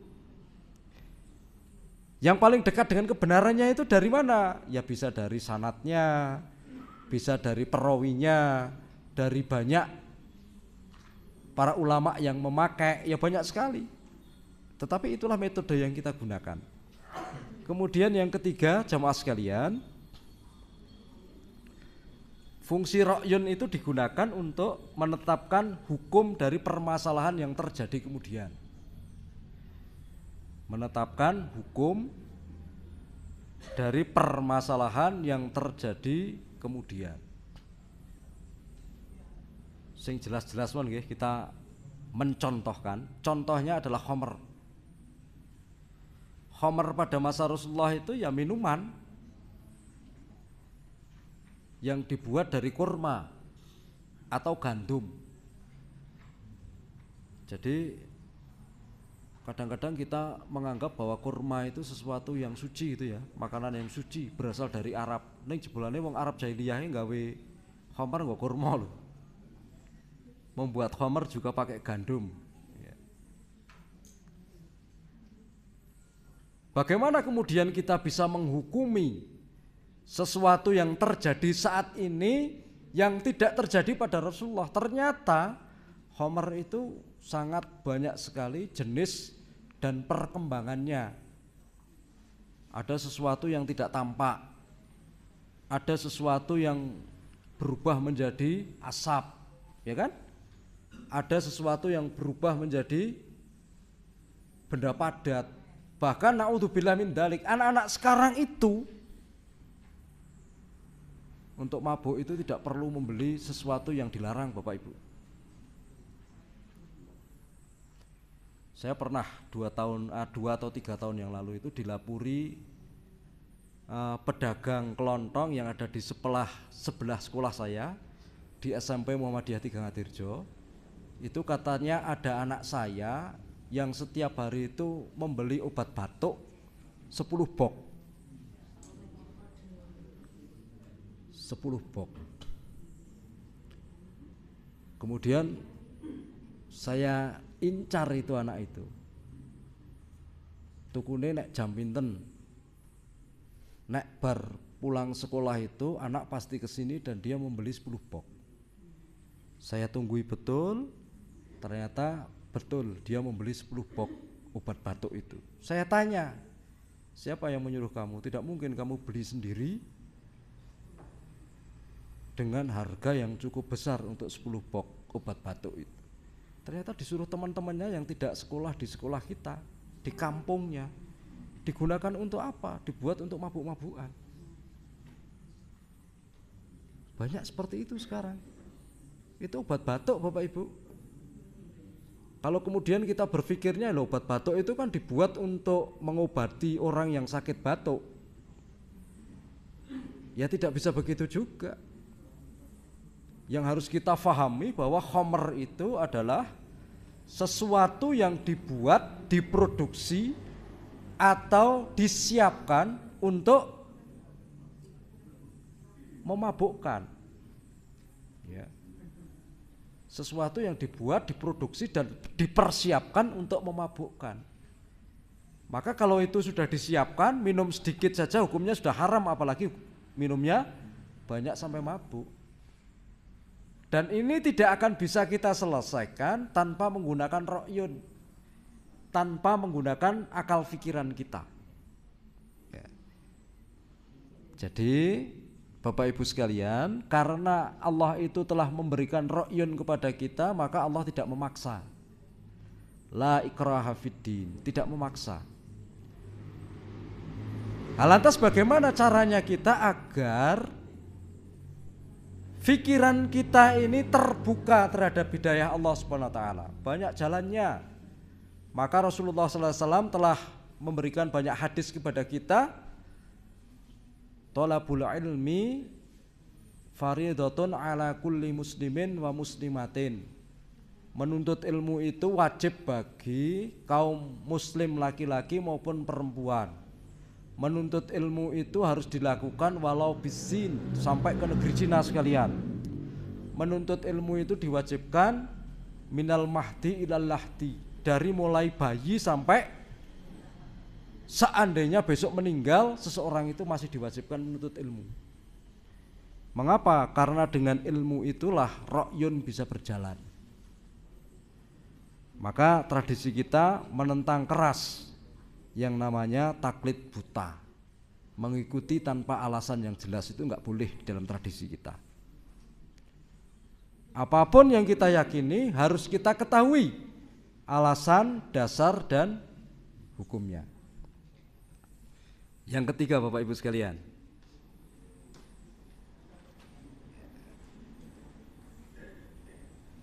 Yang paling dekat dengan kebenarannya itu dari mana? Ya bisa dari sanatnya, bisa dari perawinya, dari banyak para ulama yang memakai, ya banyak sekali. Tetapi itulah metode yang kita gunakan. Kemudian yang ketiga, jamaah sekalian, fungsi rokyun itu digunakan untuk menetapkan hukum dari permasalahan yang terjadi kemudian menetapkan hukum dari permasalahan yang terjadi kemudian sing jelas-jelas pun kita mencontohkan contohnya adalah homer homer pada masa Rasulullah itu ya minuman yang dibuat dari kurma atau gandum jadi Kadang-kadang kita menganggap bahwa kurma itu sesuatu yang suci itu ya, makanan yang suci berasal dari Arab. Neng jebolane wong Arab jahiliyah e gawe khamar nggo kurma loh. Membuat khamar juga pakai gandum. Ya. Bagaimana kemudian kita bisa menghukumi sesuatu yang terjadi saat ini yang tidak terjadi pada Rasulullah? Ternyata Homer itu sangat banyak sekali jenis dan perkembangannya. Ada sesuatu yang tidak tampak, ada sesuatu yang berubah menjadi asap, ya kan? Ada sesuatu yang berubah menjadi benda padat. Bahkan naudzubillah min dalik, anak-anak sekarang itu untuk mabuk itu tidak perlu membeli sesuatu yang dilarang Bapak Ibu saya pernah dua tahun eh, dua atau tiga tahun yang lalu itu dilapuri uh, pedagang kelontong yang ada di sebelah sebelah sekolah saya di SMP Muhammadiyah Tiga Ngatirjo itu katanya ada anak saya yang setiap hari itu membeli obat batuk 10 box 10 box kemudian saya incar itu anak itu tukune nek jam pinten nek bar pulang sekolah itu anak pasti ke sini dan dia membeli 10 box saya tunggui betul ternyata betul dia membeli 10 box obat batuk itu saya tanya siapa yang menyuruh kamu tidak mungkin kamu beli sendiri dengan harga yang cukup besar untuk 10 box obat batuk itu ternyata disuruh teman-temannya yang tidak sekolah di sekolah kita di kampungnya digunakan untuk apa dibuat untuk mabuk-mabukan banyak seperti itu sekarang itu obat batuk bapak ibu kalau kemudian kita berpikirnya loh obat batuk itu kan dibuat untuk mengobati orang yang sakit batuk. Ya tidak bisa begitu juga yang harus kita fahami bahwa homer itu adalah sesuatu yang dibuat, diproduksi atau disiapkan untuk memabukkan. Ya. Sesuatu yang dibuat, diproduksi dan dipersiapkan untuk memabukkan. Maka kalau itu sudah disiapkan, minum sedikit saja hukumnya sudah haram apalagi minumnya banyak sampai mabuk. Dan ini tidak akan bisa kita selesaikan tanpa menggunakan rokyun, tanpa menggunakan akal pikiran kita. Ya. Jadi Bapak Ibu sekalian, karena Allah itu telah memberikan rokyun kepada kita, maka Allah tidak memaksa. La ikraha fiddin, tidak memaksa. Nah, lantas bagaimana caranya kita agar Fikiran kita ini terbuka terhadap hidayah Allah Subhanahu taala. Banyak jalannya. Maka Rasulullah SAW telah memberikan banyak hadis kepada kita. Tolabul ilmi faridatun ala kulli muslimin wa muslimatin. Menuntut ilmu itu wajib bagi kaum muslim laki-laki maupun perempuan menuntut ilmu itu harus dilakukan walau bisin sampai ke negeri Cina sekalian menuntut ilmu itu diwajibkan minal mahdi ilal lahdi dari mulai bayi sampai seandainya besok meninggal seseorang itu masih diwajibkan menuntut ilmu mengapa? karena dengan ilmu itulah rokyun bisa berjalan maka tradisi kita menentang keras yang namanya taklid buta. Mengikuti tanpa alasan yang jelas itu nggak boleh dalam tradisi kita. Apapun yang kita yakini harus kita ketahui alasan, dasar dan hukumnya. Yang ketiga Bapak Ibu sekalian,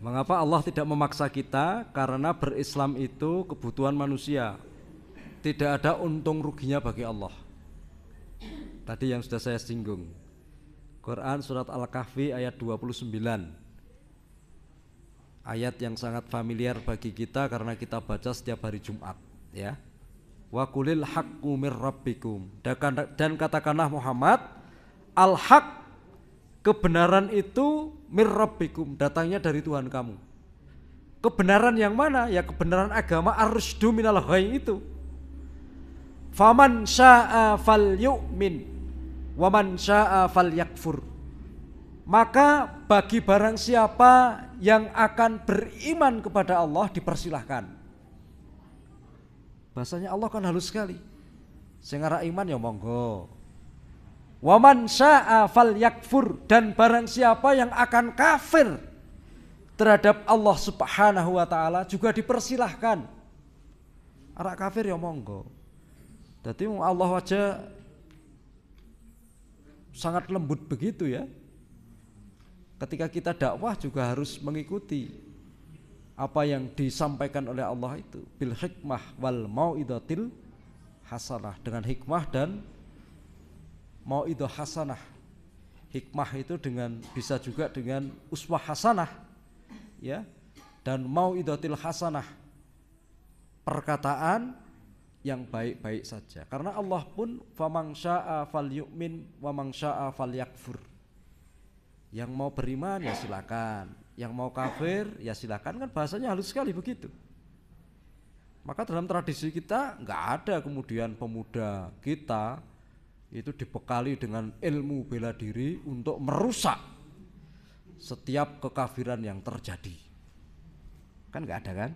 Mengapa Allah tidak memaksa kita? Karena berislam itu kebutuhan manusia tidak ada untung ruginya bagi Allah. Tadi yang sudah saya singgung. Quran surat Al-Kahfi ayat 29. Ayat yang sangat familiar bagi kita karena kita baca setiap hari Jumat, ya. Wa qulil haqqu mir rabbikum. Dan katakanlah Muhammad, al hak kebenaran itu mir rabbikum, datangnya dari Tuhan kamu. Kebenaran yang mana? Ya kebenaran agama arusdu minal itu Faman sya'a fal yu'min waman sya'a fal yakfur. Maka bagi barang siapa yang akan beriman kepada Allah dipersilahkan. Bahasanya Allah kan halus sekali. Sengara iman ya monggo. Waman sya'a fal yakfur dan barang siapa yang akan kafir terhadap Allah Subhanahu wa taala juga dipersilahkan. Arak kafir ya monggo. Jadi Allah aja sangat lembut begitu ya. Ketika kita dakwah juga harus mengikuti apa yang disampaikan oleh Allah itu bil hikmah wal mauidatil hasanah dengan hikmah dan mauidah hasanah. Hikmah itu dengan bisa juga dengan uswah hasanah ya dan mauidatil hasanah perkataan yang baik-baik saja. Karena Allah pun famangsha'a fal yu'min wa fal yakfur. Yang mau beriman ya silakan, yang mau kafir ya silakan kan bahasanya halus sekali begitu. Maka dalam tradisi kita nggak ada kemudian pemuda kita itu dibekali dengan ilmu bela diri untuk merusak setiap kekafiran yang terjadi. Kan nggak ada kan?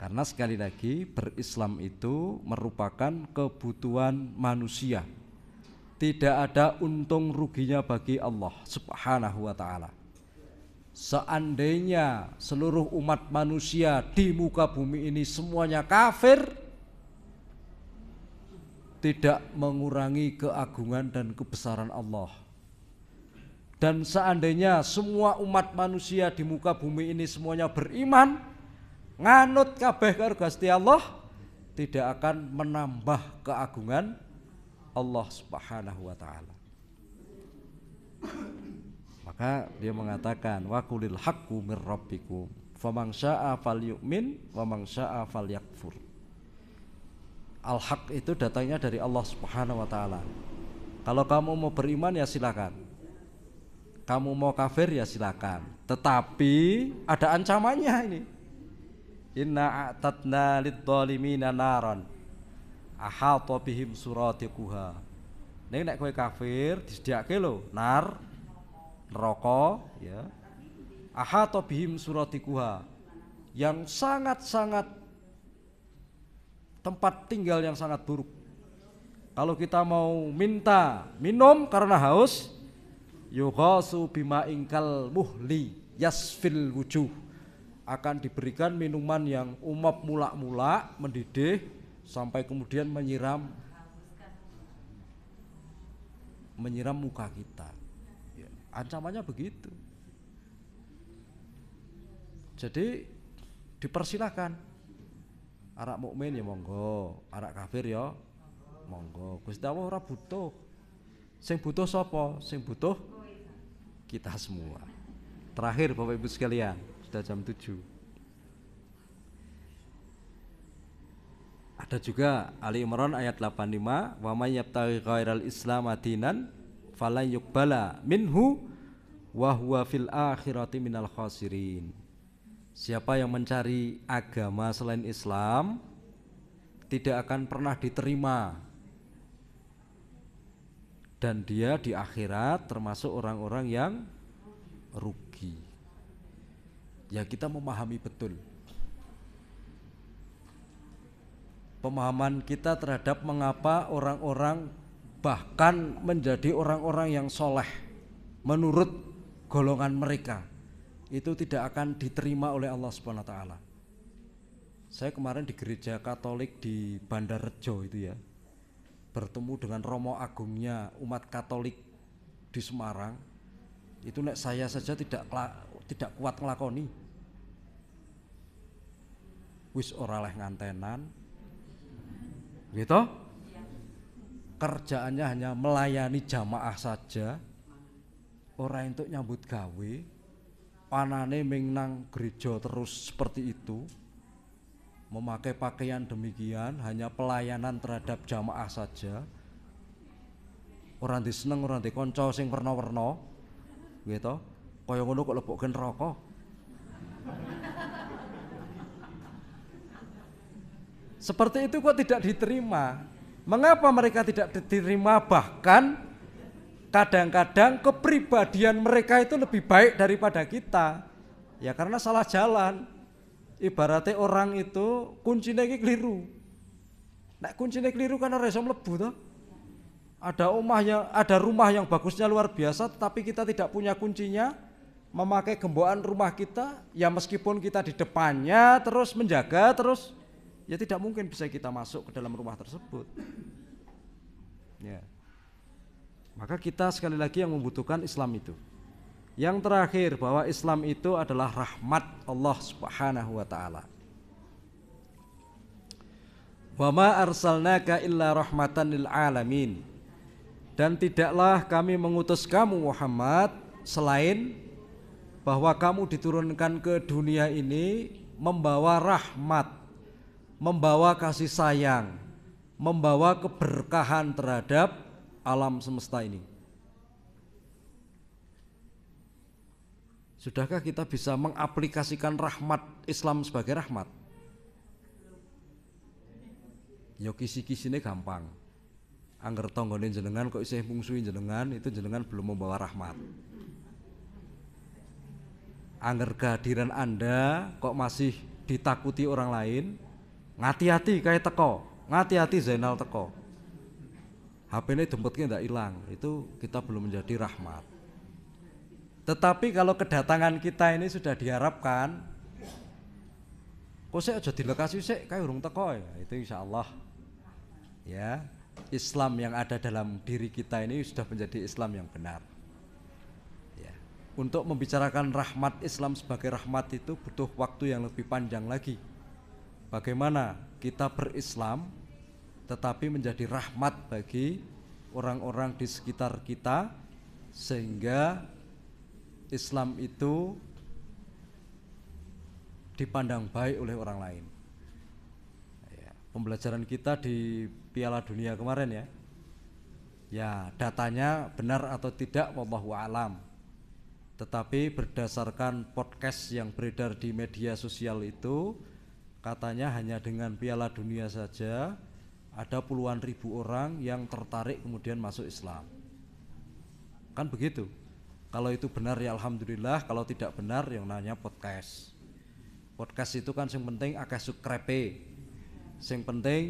Karena sekali lagi berislam itu merupakan kebutuhan manusia. Tidak ada untung ruginya bagi Allah Subhanahu wa taala. Seandainya seluruh umat manusia di muka bumi ini semuanya kafir, tidak mengurangi keagungan dan kebesaran Allah. Dan seandainya semua umat manusia di muka bumi ini semuanya beriman, nganut kabeh karo Gusti Allah tidak akan menambah keagungan Allah Subhanahu wa taala. Maka dia mengatakan qulil haqqu mir rabbikum faman syaa'a falyu'min wa man syaa'a falyakfur. Al-haq itu datangnya dari Allah Subhanahu wa taala. Kalau kamu mau beriman ya silakan. Kamu mau kafir ya silakan. Tetapi ada ancamannya ini. Inna a'tatna lidzalimina naran ahata bihim suratiquha. Ning nek kowe kafir disediake lho nar neraka ya. Ahata bihim suratiquha yang sangat-sangat tempat tinggal yang sangat buruk. Kalau kita mau minta minum karena haus, yughasu bima ingkal muhli yasfil wujuh akan diberikan minuman yang umap mula-mula mendidih sampai kemudian menyiram menyiram muka kita ya, ancamannya begitu jadi dipersilahkan arak mukmin ya monggo arak kafir ya monggo Gusti Allah ora butuh sing butuh sopo sing butuh kita semua terakhir Bapak Ibu sekalian sudah jam 7 Ada juga Ali Imran ayat 85, "Wa may yabtaghi ghairal Islam adinan falan yuqbala minhu wa huwa fil akhirati minal khasirin." Siapa yang mencari agama selain Islam tidak akan pernah diterima dan dia di akhirat termasuk orang-orang yang rugi ya kita memahami betul pemahaman kita terhadap mengapa orang-orang bahkan menjadi orang-orang yang soleh menurut golongan mereka itu tidak akan diterima oleh Allah Swt. Saya kemarin di gereja Katolik di Rejo itu ya. Bertemu dengan Romo Agungnya umat Katolik di Semarang. Itu nek saya saja tidak tidak kuat ngelakoni wis ora leh ngantenan gitu kerjaannya hanya melayani jamaah saja orang untuk nyambut gawe panane mengnang gereja terus seperti itu memakai pakaian demikian hanya pelayanan terhadap jamaah saja orang diseneng orang dikonco sing werna-werna gitu kaya ngono kok lebokken rokok Seperti itu kok tidak diterima? Mengapa mereka tidak diterima? Bahkan kadang-kadang kepribadian mereka itu lebih baik daripada kita. Ya karena salah jalan. Ibaratnya orang itu kuncinya ini keliru. Nah kuncinya keliru karena resom lebu tuh. Ada rumah yang ada rumah yang bagusnya luar biasa, tapi kita tidak punya kuncinya, memakai gembokan rumah kita, ya meskipun kita di depannya terus menjaga terus ya tidak mungkin bisa kita masuk ke dalam rumah tersebut. Ya. Maka kita sekali lagi yang membutuhkan Islam itu. Yang terakhir bahwa Islam itu adalah rahmat Allah Subhanahu wa taala. Wa ma arsalnaka illa rahmatan lil alamin. Dan tidaklah kami mengutus kamu Muhammad selain bahwa kamu diturunkan ke dunia ini membawa rahmat membawa kasih sayang, membawa keberkahan terhadap alam semesta ini. Sudahkah kita bisa mengaplikasikan rahmat Islam sebagai rahmat? Yo ya, kisi kisi ini gampang. Angger tonggonin jenengan kok isih mungsuin jenengan, itu jenengan belum membawa rahmat. Angger kehadiran Anda kok masih ditakuti orang lain, ngati-hati kayak teko ngati-hati Zainal teko HP ini dempetnya tidak hilang itu kita belum menjadi rahmat tetapi kalau kedatangan kita ini sudah diharapkan kok saya aja lokasi saya kayak urung teko ya itu insya Allah ya Islam yang ada dalam diri kita ini sudah menjadi Islam yang benar ya. untuk membicarakan rahmat Islam sebagai rahmat itu butuh waktu yang lebih panjang lagi Bagaimana kita berislam tetapi menjadi rahmat bagi orang-orang di sekitar kita sehingga Islam itu dipandang baik oleh orang lain. Ya, pembelajaran kita di Piala Dunia kemarin ya, ya datanya benar atau tidak, wallahu alam. Tetapi berdasarkan podcast yang beredar di media sosial itu, katanya hanya dengan Piala Dunia saja ada puluhan ribu orang yang tertarik kemudian masuk Islam. Kan begitu. Kalau itu benar ya alhamdulillah, kalau tidak benar yang nanya podcast. Podcast itu kan yang penting agak subscribe. Yang penting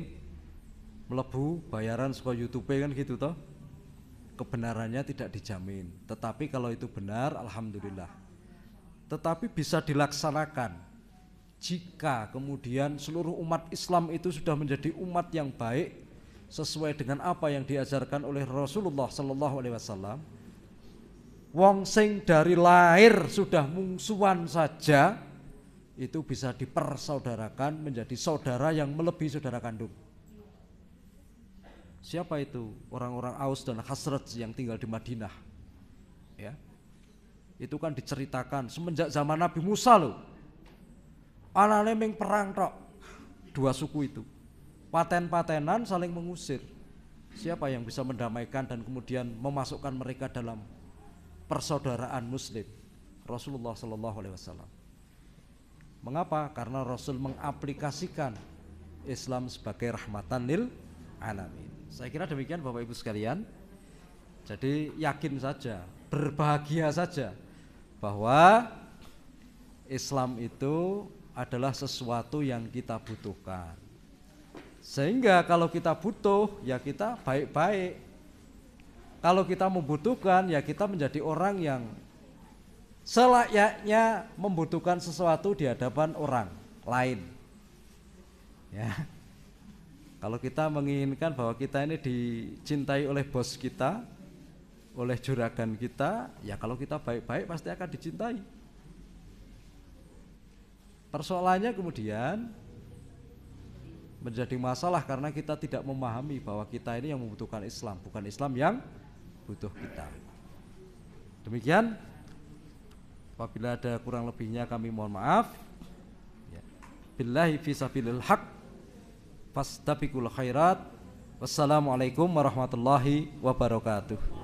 melebu bayaran sebuah YouTube kan gitu toh. Kebenarannya tidak dijamin, tetapi kalau itu benar alhamdulillah. Tetapi bisa dilaksanakan jika kemudian seluruh umat Islam itu sudah menjadi umat yang baik sesuai dengan apa yang diajarkan oleh Rasulullah Sallallahu Alaihi Wasallam. Wong sing dari lahir sudah mungsuan saja itu bisa dipersaudarakan menjadi saudara yang melebihi saudara kandung. Siapa itu orang-orang Aus dan Khazraj yang tinggal di Madinah? Ya. Itu kan diceritakan semenjak zaman Nabi Musa loh Anane ming perang tok. Dua suku itu. Paten-patenan saling mengusir. Siapa yang bisa mendamaikan dan kemudian memasukkan mereka dalam persaudaraan muslim? Rasulullah Shallallahu alaihi wasallam. Mengapa? Karena Rasul mengaplikasikan Islam sebagai rahmatan lil alamin. Saya kira demikian Bapak Ibu sekalian. Jadi yakin saja, berbahagia saja bahwa Islam itu adalah sesuatu yang kita butuhkan. Sehingga kalau kita butuh, ya kita baik-baik. Kalau kita membutuhkan, ya kita menjadi orang yang selayaknya membutuhkan sesuatu di hadapan orang lain. Ya. Kalau kita menginginkan bahwa kita ini dicintai oleh bos kita, oleh juragan kita, ya kalau kita baik-baik pasti akan dicintai. Persoalannya kemudian menjadi masalah karena kita tidak memahami bahwa kita ini yang membutuhkan Islam, bukan Islam yang butuh kita. Demikian, apabila ada kurang lebihnya kami mohon maaf. Ya. Billahi sabilil haq, fastabiqul khairat, wassalamualaikum warahmatullahi wabarakatuh.